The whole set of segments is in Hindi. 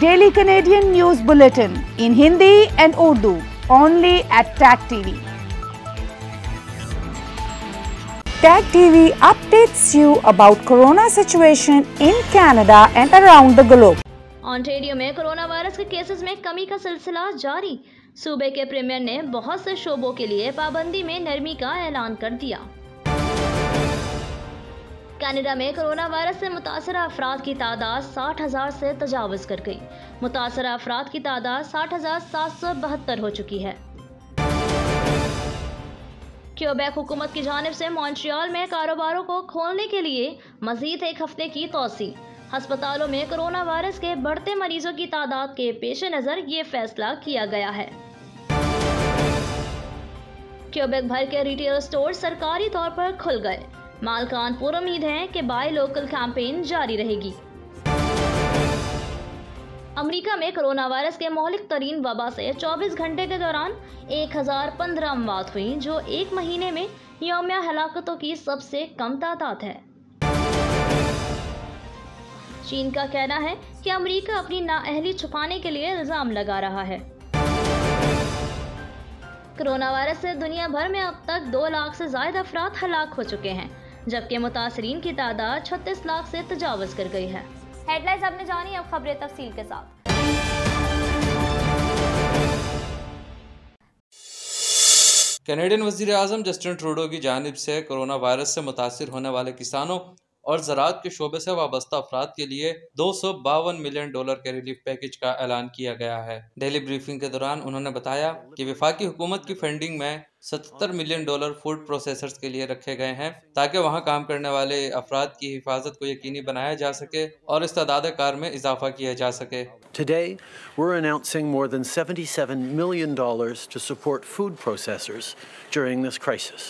Daily Canadian news bulletin in Hindi and Urdu only at tag TV tag TV updates you about corona situation in Canada and around the globe Ontario में कोरोना वायरस के केसेस में कमी का सिलसिला जारी सूबे के प्रीमियर ने बहुत से शोबों के लिए पाबंदी में नरमी का ऐलान कर दिया कनाडा में कोरोना वायरस से मुतासर अफराद की तादाद साठ हज़ार से तजावज़ कर गई मुतासर अफराद की तादाद साठ हज़ार सात सौ बहत्तर हो चुकी है क्योबैक हुकूमत की जानब से मॉन्ट्रियल में कारोबारों को खोलने के लिए मजीद एक हफ्ते की तोसी हस्पतालों में कोरोना वायरस के बढ़ते मरीजों की तादाद के पेश नज़र ये फैसला किया गया है क्योबेक भर के रिटेल स्टोर सरकारी तौर पर खुल गए मालकान पर उम्मीद है कि बाय लोकल कैंपेन जारी रहेगी अमेरिका में कोरोना वायरस के मौलिक तरीन वबा से 24 घंटे के दौरान 1015 अमवात हुई जो एक महीने में योमिया हलाकतों की सबसे कम तादाद है चीन का कहना है कि अमेरिका अपनी नाअहली छुपाने के लिए इल्ज़ाम लगा रहा है कोरोना वायरस से दुनिया भर में अब तक दो लाख से ज्यादा अफराद हलाक हो चुके हैं जबकि मुतासरीन की तादाद छत्तीस लाख से तजावज कर गई है हेडलाइंस आपने जानी अब खबरें तफसील के साथ कैनेडियन वजीर अजम जस्टिन ट्रूडो की जानब से कोरोना वायरस से मुतासर होने वाले किसानों और ज़रात के शोबे से वाबस्ता अफराद के लिए दो सौ बावन मिलियन डॉलर के रिलीफ पैकेज का ऐलान किया गया है डेली ब्रीफिंग के दौरान उन्होंने बताया कि विफाकी हुकूमत की फंडिंग में सतर मिलियन डॉलर फूड प्रोसेसर्स के लिए रखे गए हैं ताकि वहां काम करने वाले अफराद की हिफाजत को यकीनी बनाया जा सके और इस तदाद कार में इजाफा किया जा सके Today, we're announcing more than $77 million dollars to support food processors during this crisis.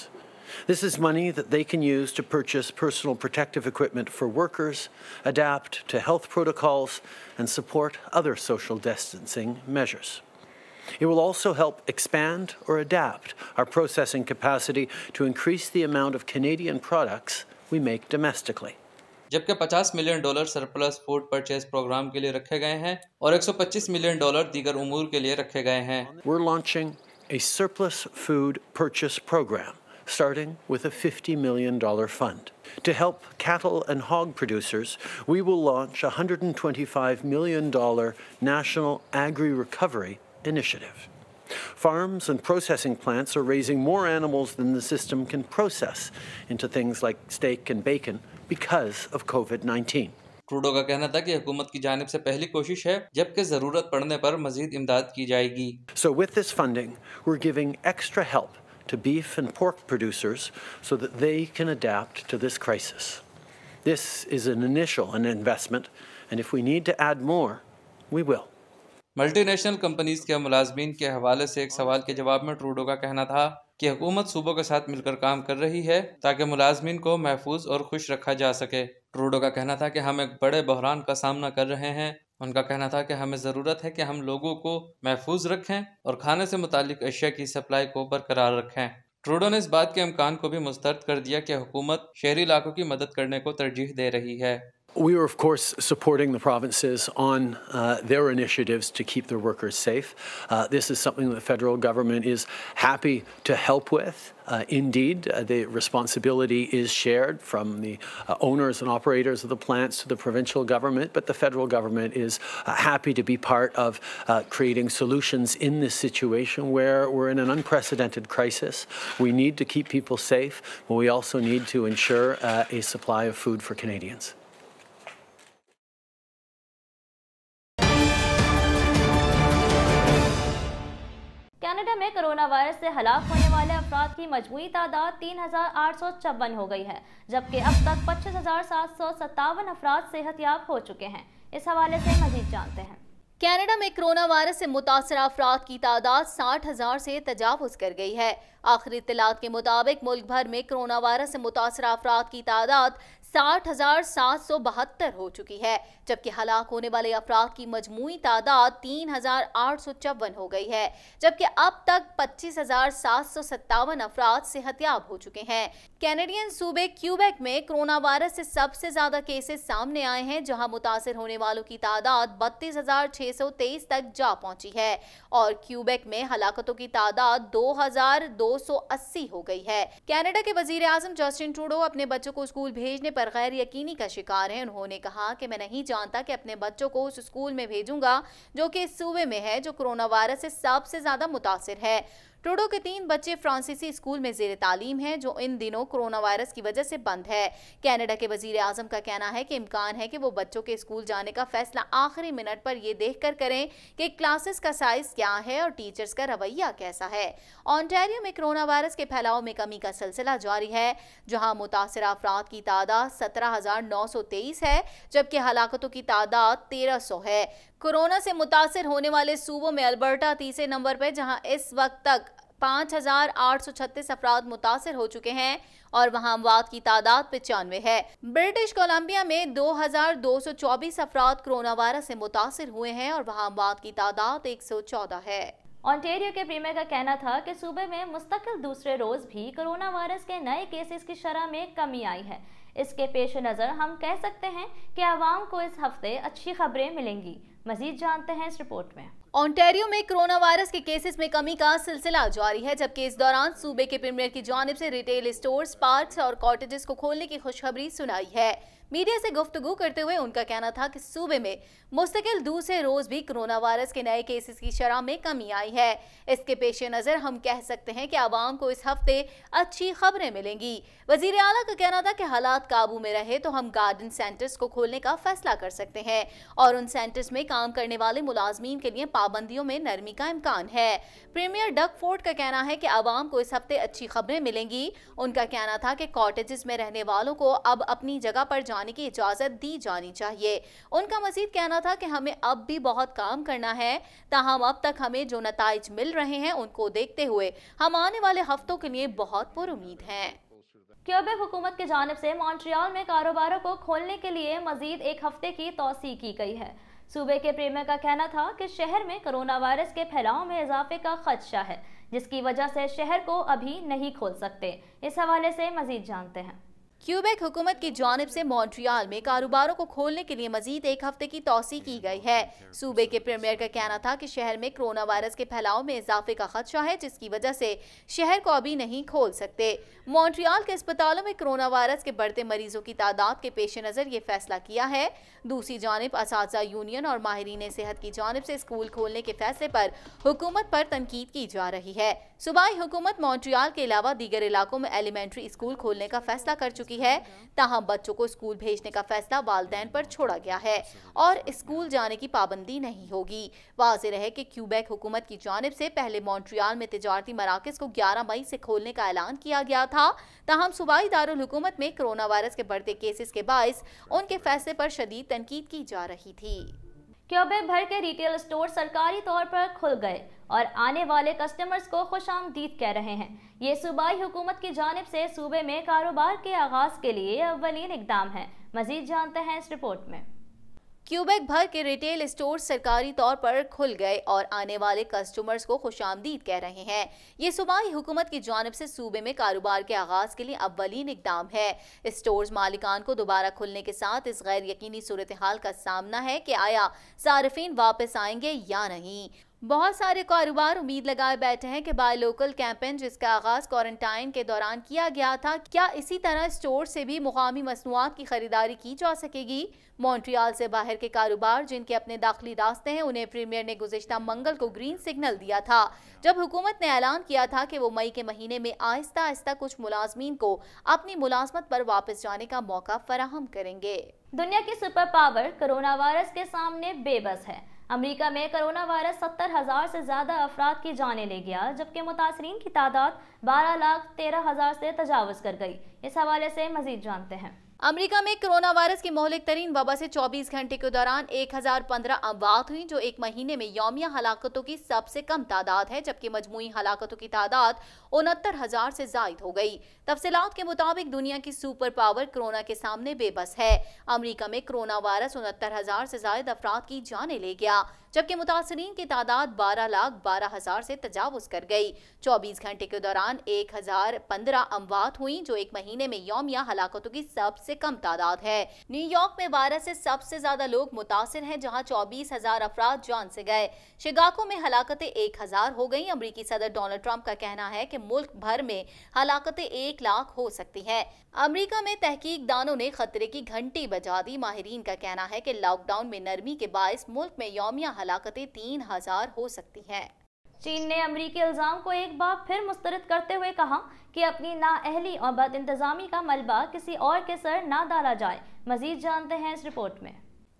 This is money that they can use to purchase personal protective equipment for workers, adapt to health protocols, and support other social distancing measures. It will also help expand or adapt our processing capacity to increase the amount of Canadian products we make domestically. जबकि 50 million dollar surplus food purchase programme के लिए रखे गए हैं और 125 मिलियन डॉलर दीगर उमूर के लिए रखे गए हैं We're launching a surplus food purchase program starting with a $50 million fund. To help cattle and hog producers, we will launch a $125 million National Agri Recovery Initiative. Farms and processing plants are raising more animals than the system can process into things like steak and bacon because of COVID 19. Trudeau का कहना था कि हुकूमत की जानब से पहली कोशिश है जबकि जरूरत पड़ने पर मजीद इमदाद की जाएगी so with this funding we giving extra help to beef and pork producers so that they can adapt to this crisis. This is an initial an investment, and if we need to add more, we will. Multinational companies के मुलाजमीन के हवाले से एक सवाल के जवाब में ट्रूडो का कहना था कि हुकूमत सूबों के साथ मिलकर काम कर रही है ताकि मुलाजमीन को महफूज और खुश रखा जा सके ट्रूडो का कहना था कि हम एक बड़े बहरान का सामना कर रहे हैं उनका कहना था कि हमें ज़रूरत है कि हम लोगों को महफूज रखें और खाने से मुतक अशिया की सप्लाई को बरकरार रखें ट्रूडो ने इस बात के इम्कान को भी मुस्तरद कर दिया कि हुकूमत शहरी इलाकों की मदद करने को तरजीह दे रही है We were, of course, supporting the provinces on uh, their initiatives to keep their workers safe. Uh, this is something that the federal government is happy to help with. Uh, indeed, uh, the responsibility is shared from the uh, owners and operators of the plants to the provincial government, but the federal government is uh, happy to be part of creating solutions in this situation where we're in an unprecedented crisis. We need to keep people safe, but we also need to ensure a supply of food for Canadians. Corona virus से हलाक होने वाले अफराद की मजमू तादाद तीन हो गई है जबकि अब तक पच्चीस अफराद सेहत याब हो चुके हैं इस हवाले से मजीद जानते हैं कनाडा में कोरोना वायरस से मुतासर अफराद की तादाद साठ हज़ार से तजावज़ कर गई है आखिरी इतलात के मुताबिक मुल्क भर में कोरोना वायरस से मुतासर अफराद की तादाद साठ हजार सात सौ बहत्तर हो चुकी है जबकि हलाक होने वाले अफराद की मजमू तादाद तीन हजार आठ सौ चौवन हो गई है जबकि अब तक पच्चीस हजार सात सौ सत्तावन अफराध सेहतियाब हो चुके हैं कैनेडियन सूबे क्यूबेक में कोरोना वायरस से सबसे ज्यादा केसेस सामने आए हैं जहां मुतासर होने वालों की तादाद बत्तीस हजार छह सौ तेईस तक जा पहुंची है और क्यूबेक में हलाकतों की तादाद दो हजार दो सौ अस्सी हो गई है कैनेडा के वजीर आजम जस्टिन ट्रूडो अपने बच्चों को स्कूल भेजने पर गैर यकीनी का शिकार हैं उन्होंने कहा कि मैं नहीं जानता कि अपने बच्चों को उस स्कूल में भेजूंगा जो कि इस सूबे में है जो कोरोना वायरस से सबसे ज़्यादा मुतासर है ट्रूडो के तीन बच्चे फ्रांसीसी स्कूल में जेर तालीम हैं जो इन दिनों कोरोना वायरस की वजह से बंद है कैनेडा के वजीर आजम का कहना है कि इम्कान है कि वो बच्चों के स्कूल जाने का फैसला आखिरी मिनट पर यह देख कर करें कि क्लासेस का साइज क्या है और टीचर्स का रवैया कैसा है ऑनटेरियो में कोरोना वायरस के फैलाव में कमी का सिलसिला जारी है जहाँ मुतासर अफराद की तादाद सत्रह है जबकि हलाकतों की तादाद तेरह है कोरोना से मुतासर होने वाले सूबों में अल्बर्टा तीसरे नंबर पर जहां इस वक्त तक 5,836 आठ मुतासर हो चुके हैं और वहां अमवात की तादाद पचानवे है ब्रिटिश कोलंबिया में 2,224 अफराध कोरोना वायरस से मुतासर हुए हैं और वहां अमवात की तादाद 114 है ऑन्टेरियो के प्रीमियर का कहना था कि सूबे में मुस्तकिल दूसरे रोज भी कोरोना वायरस के नए केसेस की शरह में कमी आई है इसके पेश नज़र हम कह सकते हैं कि आवाम को इस हफ्ते अच्छी खबरें मिलेंगी मजीद जानते हैं इस रिपोर्ट में ऑन्टेरियो में कोरोना वायरस के केसेस में कमी का सिलसिला जारी है जबकि इस दौरान सूबे के प्रीमियर की जानब से रिटेल स्टोर्स पार्क और कॉटेजेस को खोलने की खुशखबरी सुनाई है मीडिया से गुफ्तगु करते हुए उनका कहना था कि सूबे में मुस्तकिल दूसरे रोज भी कोरोना वायरस के नए केसेस की शराह में कमी आई है इसके पेश नज़र हम कह सकते हैं कि आवाम को इस हफ्ते अच्छी खबरें मिलेंगी वजीर अला का कहना था कि हालात काबू में रहे तो हम गार्डन सेंटर्स को खोलने का फैसला कर सकते हैं और उन सेंटर्स में काम करने वाले मुलाजमीन के लिए पाबंदियों में नरमी का इम्कान है प्रीमियर डक फोर्ट का कहना है कि आवाम को इस हफ्ते अच्छी खबरें मिलेंगी उनका कहना था कि कॉटेज में रहने वालों को अब अपनी जगह पर जाने की इजाज़त दी जानी चाहिए उनका मजीद कहना था कि हमें अब भी बहुत काम करना है ताहम अब तक हमें जो नतज मिल रहे हैं उनको देखते हुए हम आने वाले हफ्तों के लिए बहुत पुरुद हैं क्यूबे हुकूमत की जानब से मॉन्ट्रियाल में कारोबारों को खोलने के लिए मजीद एक हफ्ते की तोसी की गई है सूबे के प्रेमियर का कहना था कि शहर में कोरोना वायरस के फैलाव में इजाफे का खदशा है जिसकी वजह से शहर को अभी नहीं खोल सकते इस हवाले से मजीद जानते हैं क्यूबेक हुकूमत की जानब से मॉन्ट्रियाल में कारोबारों को खोलने के लिए मजीद एक हफ्ते की तोसी की गई है सूबे के प्रीमियर का कहना था कि शहर में कोरोना वायरस के फैलाव में इजाफे का खदशा है जिसकी वजह से शहर को अभी नहीं खोल सकते मॉन्ट्रियाल के अस्पतालों में कोरोना वायरस के बढ़ते मरीजों की तादाद के पेश नज़र ये फैसला किया है दूसरी जानब इस यूनियन और माहरीन सेहत की जानब से स्कूल खोलने के फैसले पर हुकूमत पर तनकीद की जा रही है सूबाई हुकूमत मॉन्ट्रियाल के अलावा दीगर इलाकों में एलिमेंट्री स्कूल खोलने का फैसला कर चुकी चुकी है तहम बच्चों को स्कूल भेजने का फैसला वालदेन पर छोड़ा गया है और स्कूल जाने की पाबंदी नहीं होगी वाजिर है कि क्यूबेक हुकूमत की जानब से पहले मॉन्ट्रियाल में तजारती मराकज को ग्यारह मई से खोलने का ऐलान किया गया था तहम सूबाई दारकूमत में कोरोना वायरस के बढ़ते केसेस के बायस उनके फैसले पर शदीद तनकीद की जा रही थी क्यूबे भर के रिटेल स्टोर सरकारी तौर पर खुल गए और आने वाले कस्टमर्स को खुश आमदीद कह रहे हैं ये सूबाई हुकूमत की जानब से सूबे में कारोबार के आगाज के लिए अवलिन इकदाम है मजीद जानते हैं इस रिपोर्ट में क्यूबेक भर के रिटेल स्टोर सरकारी तौर पर खुल गए और आने वाले कस्टमर्स को खुशामदीद कह रहे हैं ये सूबाई हुकूमत की जानब से सूबे में कारोबार के आगाज के लिए अवलिन इकदाम है स्टोर मालिकान को दोबारा खुलने के साथ इस गैर यकीनी सूरत हाल का सामना है कि आया सार्फिन वापस आएंगे या नहीं बहुत सारे कारोबार उम्मीद लगाए बैठे हैं कि बाय लोकल कैंपेन जिसका आगाज क्वारंटाइन के दौरान किया गया था क्या इसी तरह स्टोर से भी मुकामी मसनूआत की खरीदारी की जा सकेगी मॉन्ट्रियाल से बाहर के कारोबार जिनके अपने दाखिली रास्ते हैं उन्हें प्रीमियर ने गुजशत मंगल को ग्रीन सिग्नल दिया था जब हुकूमत ने ऐलान किया था कि वो मई के महीने में आहिस्ता आहिस्ता कुछ मुलाजमीन को अपनी मुलाजमत पर वापस जाने का मौका फराहम करेंगे दुनिया की सुपर पावर कोरोना वायरस के सामने बेबस है अमरीका में करोना वायरस सत्तर हज़ार से ज़्यादा अफराद की जाने ले गया जबकि मुतासरी की तादाद बारह लाख तेरह हज़ार से तजावज़ कर गई इस हवाले से मज़ीद जानते हैं अमेरिका में कोरोना वायरस की मोहलिक तरीन वबा से 24 घंटे के दौरान 1015 अमवात हुई जो एक महीने में यौमिया हलाकतों की सबसे कम तादाद है जबकि मजमू हलाकतों की तादाद उनहत्तर हजार से जायद हो गई तफसलात के मुताबिक दुनिया की सुपर पावर कोरोना के सामने बेबस है अमरीका में कोरोना वायरस उनहत्तर हजार से जायद अफराद की जाने ले गया जबकि मुतासरी की तादाद बारह लाख बारह हज़ार से तजावज कर गई चौबीस घंटे के दौरान एक हज़ार पंद्रह अमवात हुई जो एक महीने में योमिया हलाकतों की सबसे कम तादाद है न्यूयॉर्क में बारह से सबसे ज्यादा लोग मुतासर हैं जहां चौबीस हजार अफराद जान से गए शिकागो में हलाकतें एक हजार हो गई अमरीकी सदर डोनाल्ड ट्रंप का कहना है की मुल्क भर में हलाकतें एक लाख हो सकती है अमरीका में तहकीकदानों ने खतरे की घंटी बजा दी माहरीन का कहना है की लॉकडाउन में नरमी के बायस मुल्क में योमिया हलाकतें तीन हजार हो सकती हैं चीन ने अमरीकी इल्ज़ाम को एक बार फिर मुस्तरद करते हुए कहा कि अपनी नाअहली और बद इंतज़ामी का मलबा किसी और के सर ना डाला जाए मजीद जानते हैं इस रिपोर्ट में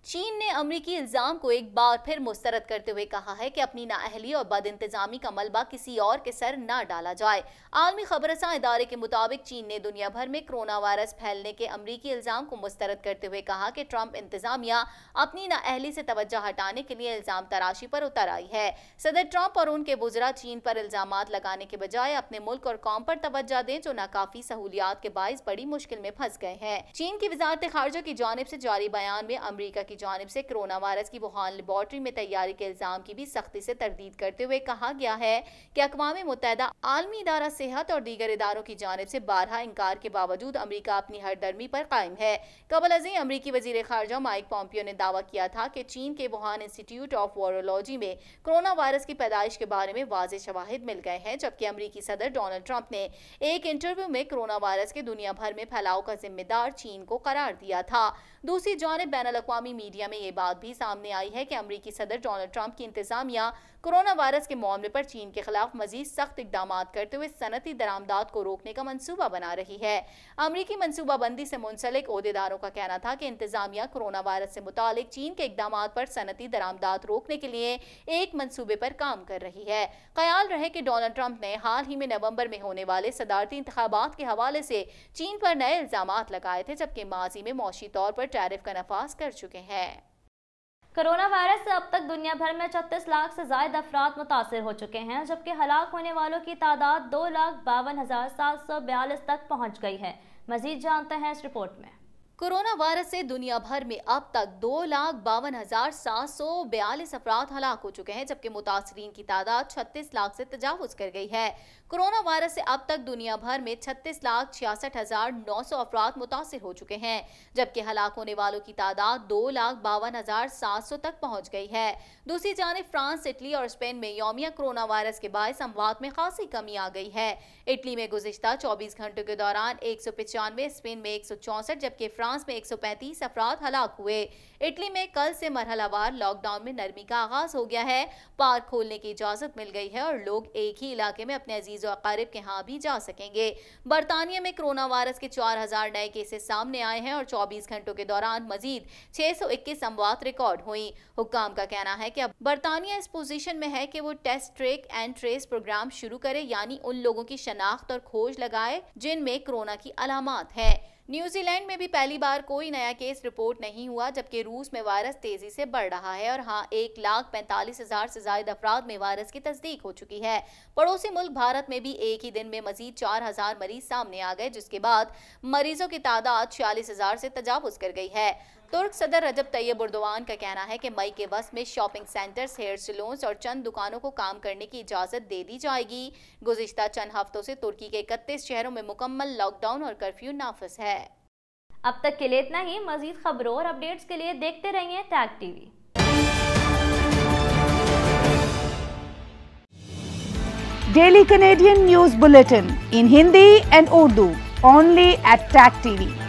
चीन ने अमरीकी इल्ज़ाम को एक बार फिर मुस्तरद करते हुए कहा है कि अपनी नाअहली और बद इंतजामी का मलबा किसी और के सर ना डाला जाए आलमी खबरसा इदारे के मुताबिक चीन ने दुनिया भर में कोरोना वायरस फैलने के अमरीकी इल्ज़ाम को मुस्तरद करते हुए कहा कि ट्रंप इंतजामिया अपनी नाअहली से तवज्जो हटाने के लिए इल्ज़ाम तराशी पर उतर आई है सदर ट्रंप और उनके बुजरा चीन पर इल्ज़ाम लगाने के बजाय अपने मुल्क और कौम पर तवज्जो दें जो नाकाफी सहूलियात के बायस बड़ी मुश्किल में फंस गए हैं चीन की वजारत खारजा की जानब से जारी बयान में अमरीका की जानब से कोरोना वायरस की वुहान लेबॉर्ट्री में तैयारी के इल्ज़ाम की भी सख्ती से तरदीद करते हुए कहा गया है कि अकवा मुतहदा आलमी इदारा सेहत और दीगर इदारों की जानब से बारह इनकार के बावजूद अमरीका अपनी हर दर्मी पर कायम है कबल अजी अमरीकी वजीर खारजा माइक पॉम्पियो ने दावा किया था कि चीन के वुहान इंस्टीट्यूट ऑफ वायरोलॉजी में कोरोना वायरस की पैदाइश के बारे में वाज शवाहद मिल गए हैं जबकि अमरीकी सदर डोनाल्ड ट्रंप ने एक इंटरव्यू में कोरोना वायरस के दुनिया भर में फैलाव का जिम्मेदार चीन को करार दिया था दूसरी जानब बैन अवी मीडिया में ये बात भी सामने आई है कि अमरीकी सदर डोनाल्ड ट्रंप की इंतजामिया कोरोना वायरस के मामले पर चीन के खिलाफ मजीद सख्त इकदाम करते हुए सनती दरामदाद को रोकने का मनसूबा बना रही है अमरीकी मनसूबाबंदी से मुंसलिक अहदेदारों का कहना था कि इंतजामिया कोरोना वायरस से मुतल चीन के इकदाम पर सनती दरामदाद रोकने के लिए एक मनसूबे पर काम कर रही है ख्याल रहे कि डोनाल्ड ट्रंप ने हाल ही में नवंबर में होने वाले सदारती इंतबात के हवाले से चीन पर नए इल्जाम लगाए थे जबकि माजी में मौशी तौर पर टैरिफ का नफाज कर चुके हैं कोरोना वायरस से अब तक दुनिया भर में छत्तीस लाख से जायद अफराद मुतासर हो चुके हैं जबकि हलाक होने वालों की तादाद दो लाख बावन हजार सात सौ बयालीस तक पहुँच गई है मजीद जानते हैं इस रिपोर्ट में कोरोना वायरस से दुनिया भर में अब तक दो लाख बावन हजार सात सौ बयालीस अफराद हलाक हो चुके हैं जबकि मुतासरीन की तादाद छत्तीस लाख से तजावज कर गई है कोरोना वायरस से अब तक दुनिया भर में छत्तीस लाख छियासठ हजार नौ सौ अफराध मुतासर हो चुके हैं जबकि हलाक होने वालों की तादाद दो लाख बावन हजार सात सौ तक पहुँच गई है दूसरी जानब फ्रांस इटली और स्पेन में योमिया कोरोना वायरस के बायस अमवात में खासी कमी आ गई है इटली में गुजशत चौबीस घंटों के दौरान एक सौ पिचानवे स्पेन में एक सौ चौंसठ जबकि फ्रांस फ्रांस में 135 अफराद हलाक हुए इटली में कल से मरहलावार लॉकडाउन में नरमी का आगाज हो गया है पार्क खोलने की इजाजत मिल गई है और लोग एक ही इलाके में अपने अजीज अकारिब के यहाँ भी जा सकेंगे बरतानिया में कोरोना वायरस के हजार नए केसेस सामने आए हैं और चौबीस घंटों के दौरान मजीद छह सौ इक्कीस अमवात रिकॉर्ड हुई हुक्काम का कहना है की अब बरतानिया इस पोजिशन में है की वो test track and trace programme शुरू करे यानी उन लोगों की शनाख्त और खोज लगाए जिनमें कोरोना की अलामत है न्यूजीलैंड में भी पहली बार कोई नया केस रिपोर्ट नहीं हुआ जबकि रूस में वायरस तेजी से बढ़ रहा है और हाँ एक लाख पैंतालीस हजार से ज्यादा अफराद में वायरस की तस्दीक हो चुकी है पड़ोसी मुल्क भारत में भी एक ही दिन में मजीद चार हजार मरीज सामने आ गए जिसके बाद मरीजों की तादाद छियालीस हजार से तजावज कर गई है तुर्क सदर रजब तैयब उर्दवान का कहना है कि मई के बस में शॉपिंग सेंटर्स हेयर सलून्स और चंद दुकानों को काम करने की इजाज़त दे दी जाएगी गुजशत चंद हफ्तों से तुर्की के इकतीस शहरों में मुकम्मल लॉकडाउन और कर्फ्यू नाफज है अब तक के लिए इतना ही मजीद खबरों और अपडेट्स के लिए देखते रहिए tag TV daily Canadian news bulletin in Hindi and Urdu only at tag TV